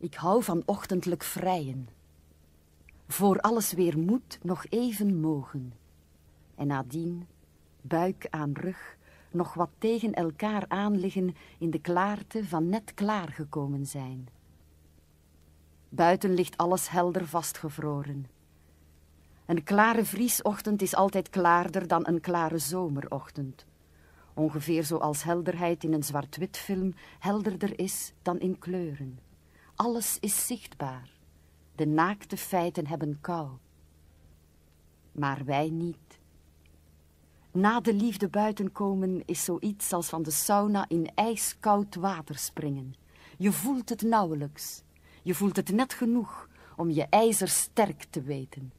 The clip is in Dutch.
Ik hou van ochtendelijk vrijen. Voor alles weer moet nog even mogen. En nadien, buik aan rug, nog wat tegen elkaar aanliggen in de klaarte van net klaargekomen zijn. Buiten ligt alles helder vastgevroren. Een klare vriesochtend is altijd klaarder dan een klare zomerochtend. Ongeveer zoals helderheid in een zwart-wit film helderder is dan in kleuren. Alles is zichtbaar. De naakte feiten hebben kou. Maar wij niet. Na de liefde buitenkomen is zoiets als van de sauna in ijskoud water springen. Je voelt het nauwelijks. Je voelt het net genoeg om je ijzersterk te weten.